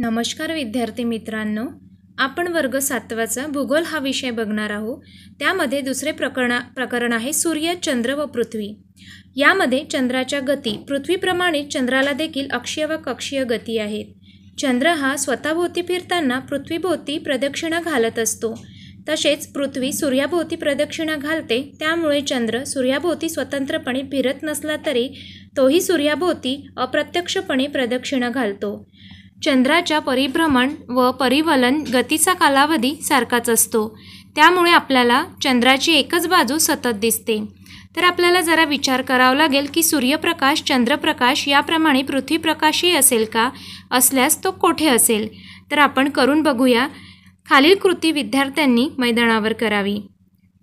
नमस्कार विद्यार्थी मित्रांनो आपण वर्ग सातवाचा भूगोल हा विषय बघणार आहोत त्यामध्ये दुसरे प्रकरणा प्रकरण आहे सूर्य चंद्र व पृथ्वी यामध्ये चंद्राच्या गती पृथ्वीप्रमाणे चंद्राला देखील अक्षीय व कक्षीय गती आहेत चंद्र हा स्वतःभोवती फिरताना पृथ्वीभोवती प्रदक्षिणा घालत असतो तसेच पृथ्वी सूर्याभोवती प्रदक्षिणा घालते त्यामुळे चंद्र सूर्याभोवती स्वतंत्रपणे फिरत नसला तरी तोही सूर्याभोवती अप्रत्यक्षपणे प्रदक्षिणा घालतो चंद्राच्या परिभ्रमण व परिवलन गतीचा कालावधी सारखाच असतो त्यामुळे आपल्याला चंद्राची एकच बाजू सतत दिसते तर आपल्याला जरा विचार करावा लागेल की सूर्यप्रकाश चंद्रप्रकाश याप्रमाणे पृथ्वीप्रकाशही असेल का असल्यास तो कोठे असेल तर आपण करून बघूया खालील कृती विद्यार्थ्यांनी मैदानावर करावी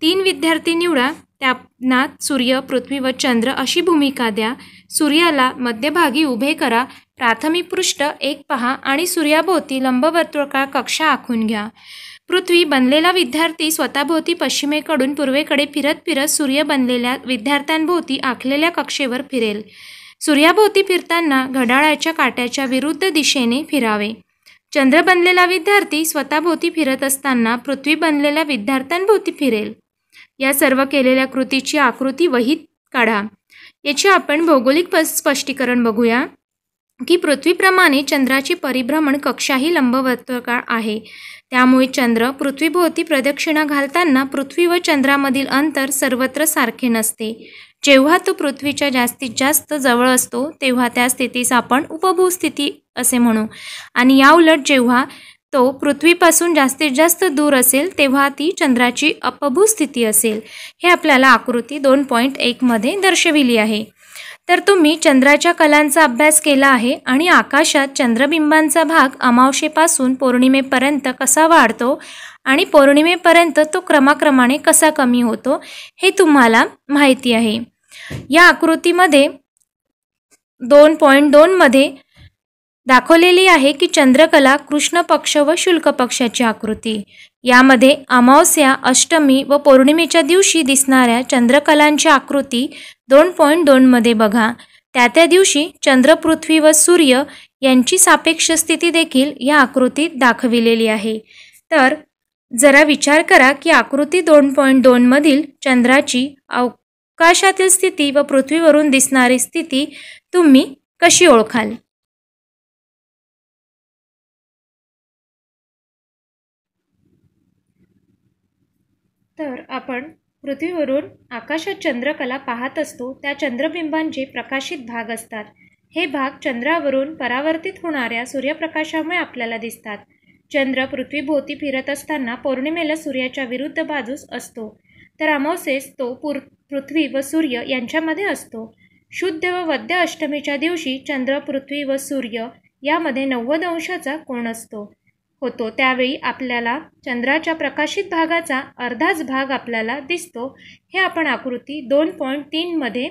तीन विद्यार्थी निवडा त्यांना सूर्य पृथ्वी व चंद्र अशी भूमिका द्या सूर्याला मध्यभागी उभे करा प्राथमिक पृष्ठ एक पहा आणि सूर्याभोवती लंबवर्तुळकाळ कक्षा आखून घ्या पृथ्वी बनलेला विद्यार्थी स्वतःभोवती पश्चिमेकडून पूर्वेकडे फिरत फिरत सूर्य बनलेल्या विद्यार्थ्यांभोवती आखलेल्या कक्षेवर फिरेल सूर्याभोवती फिरताना घड्याळाच्या काट्याच्या विरुद्ध दिशेने फिरावे चंद्र बनलेला विद्यार्थी स्वतःभोवती फिरत असताना पृथ्वी बनलेल्या विद्यार्थ्यांभोवती फिरेल या सर्व केलेल्या कृतीची आकृती वहीत काढा याचे आपण भौगोलिक स्पष्टीकरण बघूया की पृथ्वीप्रमाणे चंद्राची परिभ्रमण कक्षाही लंबवर्तुळाकार आहे त्यामुळे चंद्र पृथ्वीभोवती प्रदक्षिणा घालताना पृथ्वी व चंद्रामधील अंतर सर्वत्र सारखे नसते जेव्हा तो पृथ्वीच्या जास्तीत जास्त जवळ असतो तेव्हा त्या स्थितीस आपण उपभू स्थिती असे म्हणू आणि याउलट जेव्हा तो पृथ्वीपासून जास्तीत जास्त दूर असेल तेव्हा ती चंद्राची अपभू स्थिती असेल हे आपल्याला आकृती दोन पॉईंट एकमध्ये दर्शविली आहे तर तुम्ही चंद्राच्या कलांचा अभ्यास केला आहे आणि आकाशात चंद्रबिंबांचा भाग अमावशेपासून पौर्णिमेपर्यंत कसा वाढतो आणि पौर्णिमेपर्यंत तो क्रमाक्रमाने कसा कमी होतो हे तुम्हाला माहिती आहे या आकृतीमध्ये दोन पॉईंट दोनमध्ये दाखवलेली आहे की चंद्रकला कृष्ण पक्ष व शुल्क पक्षाची आकृती यामध्ये अमावस्या अष्टमी व पौर्णिमेच्या दिवशी दिसणाऱ्या चंद्रकलांची आकृती दोन पॉईंट दोनमध्ये बघा त्या त्या दिवशी चंद्र पृथ्वी व सूर्य यांची सापेक्ष स्थिती देखील या आकृतीत दाखविलेली आहे तर जरा विचार करा की आकृती दोन पॉईंट दोनमधील चंद्राची अवकाशातील स्थिती व पृथ्वीवरून दिसणारी स्थिती तुम्ही कशी ओळखाल तर आपण पृथ्वीवरून आकाशात चंद्रकला पाहत असतो त्या चंद्रबिंबांचे प्रकाशित भाग असतात हे भाग चंद्रावरून परावर्तित होणाऱ्या सूर्यप्रकाशामुळे आपल्याला दिसतात चंद्र पृथ्वीभोवती फिरत असताना पौर्णिमेला सूर्याच्या विरुद्ध बाजूस असतो तर अमावसेस तो पुर पृथ्वी व सूर्य यांच्यामध्ये असतो शुद्ध व वद्य अष्टमीच्या दिवशी चंद्र पृथ्वी व सूर्य यामध्ये नव्वद अंशाचा कोण असतो होतो त्यावेळी आपल्याला चंद्राच्या प्रकाशित भागाचा अर्धाच भाग आपल्याला दिसतो हे आपण आकृती दोन पॉईंट तीनमध्ये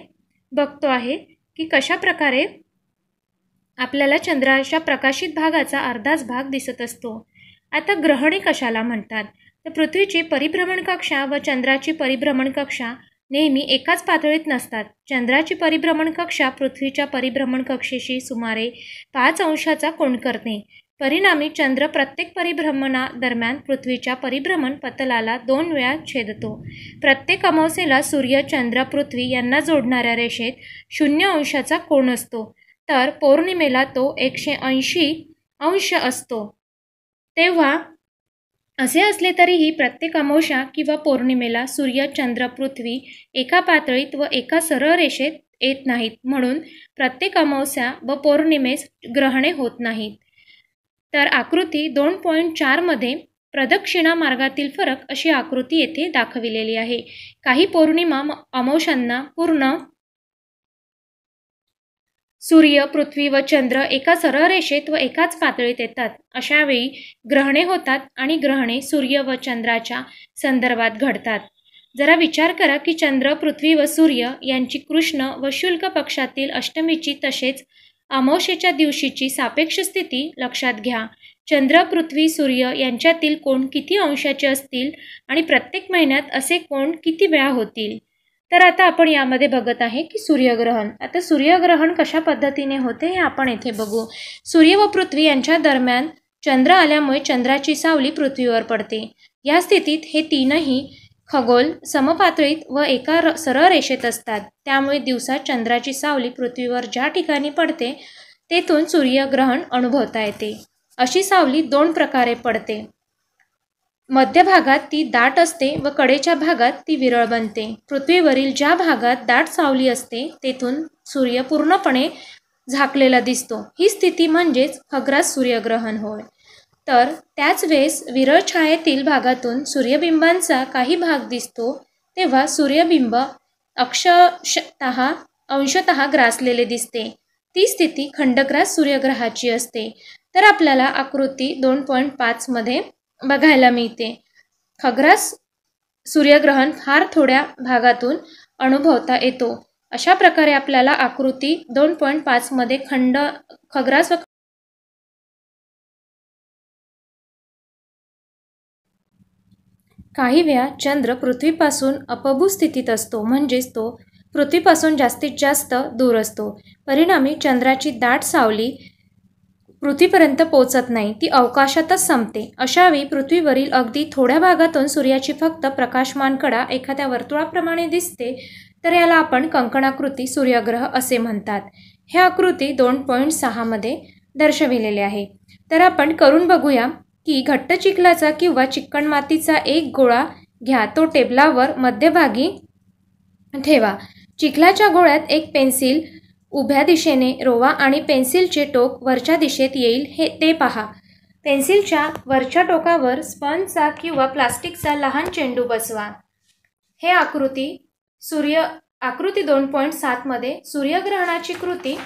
बघतो आहे की कशा प्रकारे आपल्याला चंद्राच्या प्रकाशित भागाचा अर्धाच भाग दिसत असतो आता ग्रहणे कशाला म्हणतात तर पृथ्वीची परिभ्रमण कक्षा व चंद्राची परिभ्रमण कक्षा नेहमी एकाच पातळीत नसतात चंद्राची परिभ्रमण कक्षा पृथ्वीच्या परिभ्रमण कक्षेशी सुमारे पाच अंशाचा कोण करते परिणामी चंद्र प्रत्येक परिभ्रमणादरम्यान पृथ्वीच्या परिभ्रमण पतलाला दोन वेळा छेदतो प्रत्येक अमावसेला सूर्य चंद्र पृथ्वी यांना जोडणाऱ्या रेषेत शून्य अंशाचा कोण असतो तर पौर्णिमेला तो एकशे ऐंशी अंश असतो तेव्हा असे असले तरीही प्रत्येक अमावशा किंवा पौर्णिमेला सूर्य चंद्र पृथ्वी एका पातळीत व एका सरळ रेषेत येत नाहीत म्हणून प्रत्येक अमावस्या व पौर्णिमेस ग्रहणे होत नाहीत तर आकृती दोन पॉईंट चारमध्ये प्रदक्षिणा मार्गातील फरक अशी आकृती येथे दाखविलेली आहे काही पौर्णिमा अमोशांना पूर्ण सूर्य पृथ्वी व चंद्र एका सरळ रेषेत व एकाच पातळीत येतात अशावेळी ग्रहणे होतात आणि ग्रहणे सूर्य व चंद्राच्या संदर्भात घडतात जरा विचार करा की चंद्र पृथ्वी व सूर्य यांची कृष्ण व शुल्क पक्षातील अष्टमीची तसेच अमावशेच्या दिवशीची सापेक्ष स्थिती लक्षात घ्या चंद्र पृथ्वी सूर्य यांच्यातील कोण किती अंशाचे असतील आणि प्रत्येक महिन्यात असे कोण किती वेळा होतील तर आता आपण यामध्ये बघत आहे की सूर्यग्रहण आता सूर्यग्रहण कशा पद्धतीने होते हे आपण येथे बघू सूर्य व पृथ्वी यांच्या दरम्यान चंद्र आल्यामुळे चंद्राची सावली पृथ्वीवर पडते या स्थितीत हे तीनही खगोल समपातळीत व एका सरळ रेषेत असतात त्यामुळे दिवसा चंद्राची सावली पृथ्वीवर ज्या ठिकाणी पडते तेथून सूर्यग्रहण अनुभवता येते अशी सावली दोन प्रकारे पडते मध्य भागात ती दाट असते व कडेच्या भागात ती विरळ बनते पृथ्वीवरील ज्या भागात दाट सावली असते तेथून सूर्य पूर्णपणे झाकलेला दिसतो ही स्थिती म्हणजेच खग्रास सूर्यग्रहण होय तर त्याच वेळेस विरळ छायेतील भागातून सूर्यबिंबांचा काही भाग दिसतो तेव्हा सूर्यबिंब अक्षशत अंशतः ग्रासलेले दिसते ती स्थिती खंडग्रास सूर्यग्रहाची असते तर आपल्याला आकृती दोन पॉईंट पाचमध्ये बघायला मिळते खग्रास सूर्यग्रहण फार थोड्या भागातून अनुभवता येतो अशा प्रकारे आपल्याला आकृती दोन पॉईंट पाचमध्ये खंड खग्रास व काही वेळा चंद्र पृथ्वीपासून अपभू स्थितीत असतो म्हणजेच तो पृथ्वीपासून जास्तीत जास्त दूर असतो परिणामी चंद्राची दाट सावली पृथ्वीपर्यंत पोचत नाही ती अवकाशातच संपते अशावेळी पृथ्वीवरील अगदी थोड्या भागातून सूर्याची फक्त प्रकाशमान कडा एखाद्या वर्तुळाप्रमाणे दिसते तर याला आपण कंकणाकृती सूर्यग्रह असे म्हणतात हे आकृती दोन पॉईंट सहामध्ये दर्शविलेले आहे तर आपण करून बघूया की घट्ट चिखलाचा किंवा चिकणमातीचा एक गोळा घ्या तो टेबलावर मध्यभागी ठेवा चिखलाच्या गोळ्यात एक पेन्सिल उभ्या दिशेने रोवा आणि पेन्सिलचे टोक वरच्या दिशेत येईल हे ते पहा पेन्सिलच्या वरच्या टोकावर स्पंजचा किंवा प्लास्टिकचा लहान चेंडू बसवा हे आकृती सूर्य आकृती दोन पॉईंट सातमध्ये सूर्यग्रहणाची कृती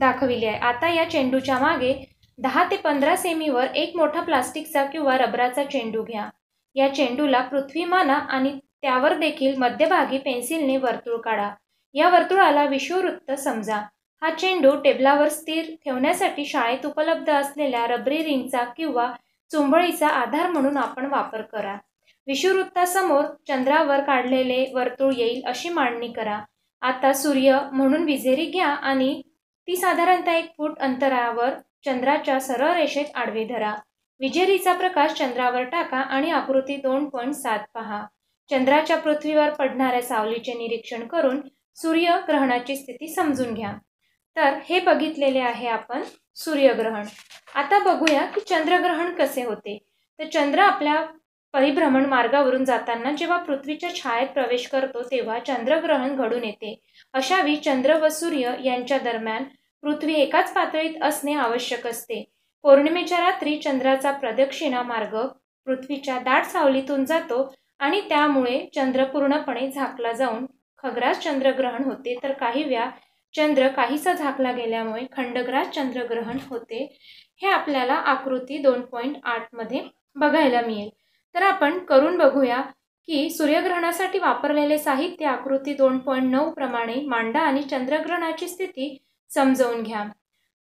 दाखविली आहे आता या चेंडूच्या मागे दहा ते पंधरा सेमीवर एक मोठा प्लास्टिकचा किंवा रबराचा चेंडू घ्या या चेंडूला पृथ्वी माना आणि त्यावर देखील मध्यभागी पेन्सिलने वर्तुळ काढा या वर्तुळाला विषुवृत्त समजा हा चेंडू टेबलावर स्थिर ठेवण्यासाठी शाळेत उपलब्ध असलेल्या रबरी रिंगचा किंवा चुंबळीचा आधार म्हणून आपण वापर करा विषुवृत्तासमोर चंद्रावर काढलेले वर्तुळ येईल अशी मांडणी करा आता सूर्य म्हणून विजेरी घ्या आणि ती साधारणतः एक फूट अंतरावर चंद्राच्या सरळ रेषेत आडवे धरा विजेरीचा प्रकाश चंद्रावर टाका आणि आकृती दोन पॉईंट सात पहा चंद्राच्या पृथ्वीवर पडणाऱ्या सावलीचे निरीक्षण करून सूर्य ग्रहणाची स्थिती समजून घ्या तर हे बघितलेले आहे आपण सूर्यग्रहण आता बघूया की चंद्रग्रहण कसे होते तर चंद्र आपल्या परिभ्रमण मार्गावरून जाताना जेव्हा पृथ्वीच्या छायेत प्रवेश करतो तेव्हा चंद्रग्रहण घडून येते अशावेळी चंद्र व सूर्य यांच्या दरम्यान पृथ्वी एकाच पातळीत असणे आवश्यक असते पौर्णिमेच्या रात्री चंद्राचा प्रदक्षिणा मार्ग पृथ्वीच्या दाट सावलीतून जातो आणि त्यामुळे चंद्र पूर्णपणे झाकला जाऊन खग्रास चंद्रग्रहण होते तर काही वेळा चंद्र काहीसा झाकला गेल्यामुळे खंडग्रास चंद्रग्रहण होते हे आपल्याला आकृती दोन पॉईंट आठमध्ये बघायला मिळेल तर आपण करून बघूया की सूर्यग्रहणासाठी वापरलेले साहित्य आकृती दोन पॉईंट नऊ प्रमाणे मांडा आणि चंद्रग्रहणाची स्थिती समजवून घ्या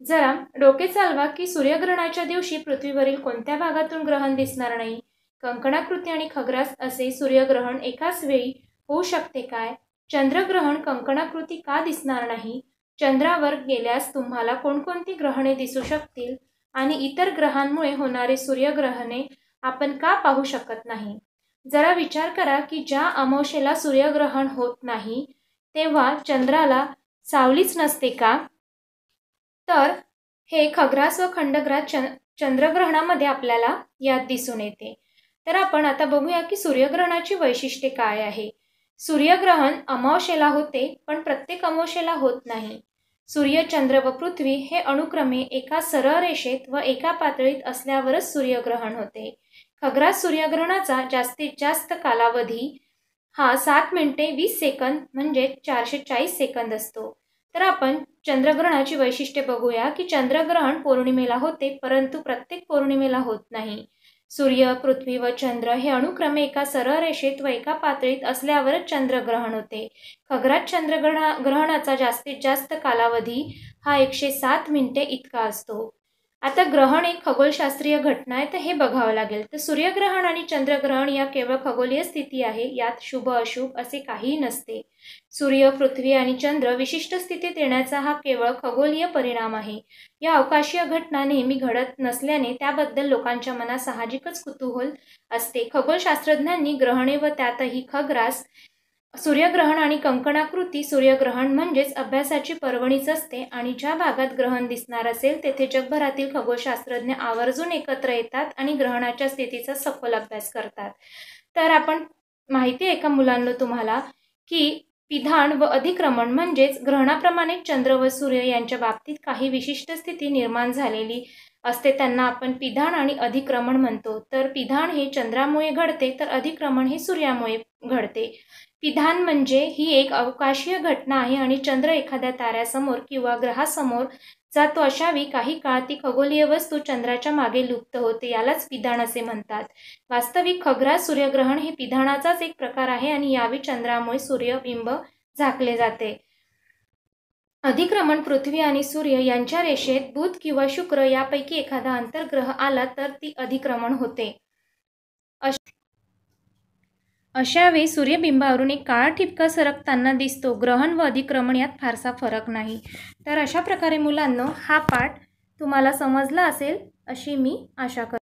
जरा डोके चालवा की सूर्यग्रहणाच्या दिवशी पृथ्वीवरील कोणत्या भागातून ग्रहण दिसणार नाही कंकणाकृती आणि खग्रास असे सूर्यग्रहण एकाच वेळी होऊ शकते काय चंद्रग्रहण कंकणाकृती का दिसणार नाही चंद्रावर गेल्यास तुम्हाला कोणकोणती ग्रहणे दिसू शकतील आणि इतर ग्रहांमुळे होणारे सूर्यग्रहणे आपण का पाहू शकत नाही जरा विचार करा की ज्या अमावशेला सूर्यग्रहण होत नाही तेव्हा चंद्राला सावलीच नसते का तर हे खग्रास व खंडग्रास च चंद्रग्रहणामध्ये आपल्याला यात दिसून येते तर आपण आता बघूया की सूर्यग्रहणाची वैशिष्ट्ये काय आहे सूर्यग्रहण अमावशेला होते पण प्रत्येक अमावशेला होत नाही सूर्य चंद्र व पृथ्वी हे अनुक्रमे एका सरळ रेषेत व एका पातळीत असल्यावरच सूर्यग्रहण होते खग्रास सूर्यग्रहणाचा जास्तीत जास्त कालावधी हा सात मिनिटे वीस सेकंद म्हणजे चारशे चाळीस सेकंद असतो तर आपण चंद्रग्रहणाची वैशिष्ट्ये बघूया की चंद्रग्रहण पौर्णिमेला होते परंतु प्रत्येक पौर्णिमेला होत नाही सूर्य पृथ्वी व चंद्र हे अनुक्रमे एका सरळ रेषेत व एका पातळीत असल्यावरच चंद्रग्रहण होते खगरात चंद्रग्रहणा ग्रहणाचा जास्तीत जास्त कालावधी हा एकशे सात मिनिटे इतका असतो आता ग्रहण एक खगोलशास्त्रीय घटना आहे तर हे बघावं लागेल तर सूर्यग्रहण आणि चंद्रग्रहण या केवळ खगोलीय स्थिती आहे यात शुभ अशुभ असे काहीही नसते सूर्य पृथ्वी आणि चंद्र विशिष्ट स्थितीत येण्याचा हा केवळ खगोलीय परिणाम आहे या अवकाशीय घटना नेहमी घडत नसल्याने त्याबद्दल लोकांच्या मनात साहजिकच कुतूहल असते खगोलशास्त्रज्ञांनी ग्रहणे व त्यातही खग्रास सूर्यग्रहण आणि कंकणाकृती सूर्यग्रहण म्हणजेच अभ्यासाची पर्वणीच असते आणि ज्या भागात ग्रहण दिसणार असेल तेथे जगभरातील खगोलशास्त्रज्ञ आवर्जून एकत्र येतात आणि ग्रहणाच्या स्थितीचा सखोल अभ्यास करतात तर आपण माहिती आहे का मुलांना तुम्हाला की पिधान व अधिक्रमण म्हणजेच ग्रहणाप्रमाणे चंद्र व सूर्य यांच्या बाबतीत काही विशिष्ट स्थिती निर्माण झालेली असते त्यांना आपण पिधान आणि अधिक्रमण म्हणतो तर पिधान हे चंद्रामुळे घडते तर अधिक्रमण हे सूर्यामुळे घडते पिधान म्हणजे ही एक अवकाशीय घटना आहे आणि चंद्र एखाद्या ताऱ्यासमोर किंवा ग्रहासमोर जातो अशावी काही काळ ती खगोलीय वस्तू चंद्राच्या मागे लुप्त होते यालाच विधान असे म्हणतात वास्तविक खगरा सूर्यग्रहण हे पिधानाचाच एक प्रकार आहे आणि यावी चंद्रामुळे सूर्यबिंब झाकले जाते अधिक्रमण पृथ्वी आणि सूर्य यांच्या रेषेत बुध किंवा शुक्र यापैकी एखादा अंतर्ग्रह आला तर ती अधिक्रमण होते अशावेळी सूर्यबिंबावरून एक काळा ठिपका सरकताना दिसतो ग्रहण व अधिक्रमण यात फारसा फरक नाही तर अशा प्रकारे मुलांनो हा पाठ तुम्हाला समजला असेल अशी मी आशा करते